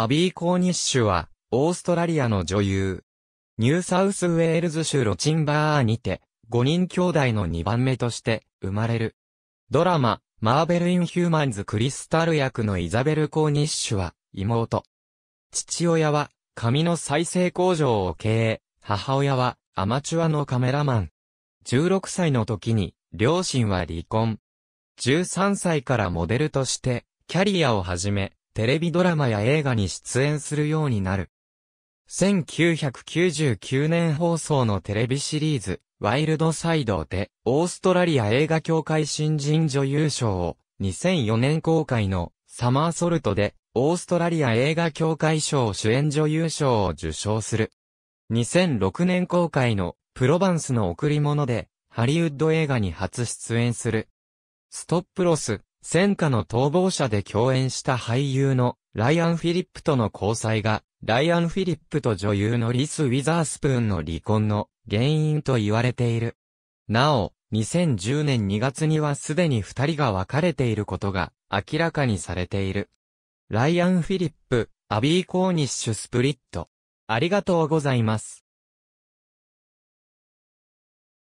アビー・コーニッシュは、オーストラリアの女優。ニューサウスウェールズ州ロチンバーにて、5人兄弟の2番目として生まれる。ドラマ、マーベル・イン・ヒューマンズ・クリスタル役のイザベル・コーニッシュは、妹。父親は、紙の再生工場を経営、母親は、アマチュアのカメラマン。16歳の時に、両親は離婚。13歳からモデルとして、キャリアを始め、テレビドラマや映画に出演するようになる。1999年放送のテレビシリーズ、ワイルドサイドで、オーストラリア映画協会新人女優賞を、2004年公開の、サマーソルトで、オーストラリア映画協会賞主演女優賞を受賞する。2006年公開の、プロバンスの贈り物で、ハリウッド映画に初出演する。ストップロス、戦火の逃亡者で共演した俳優のライアン・フィリップとの交際が、ライアン・フィリップと女優のリス・ウィザースプーンの離婚の原因と言われている。なお、2010年2月にはすでに二人が別れていることが明らかにされている。ライアン・フィリップ、アビー・コーニッシュ・スプリット。ありがとうございます。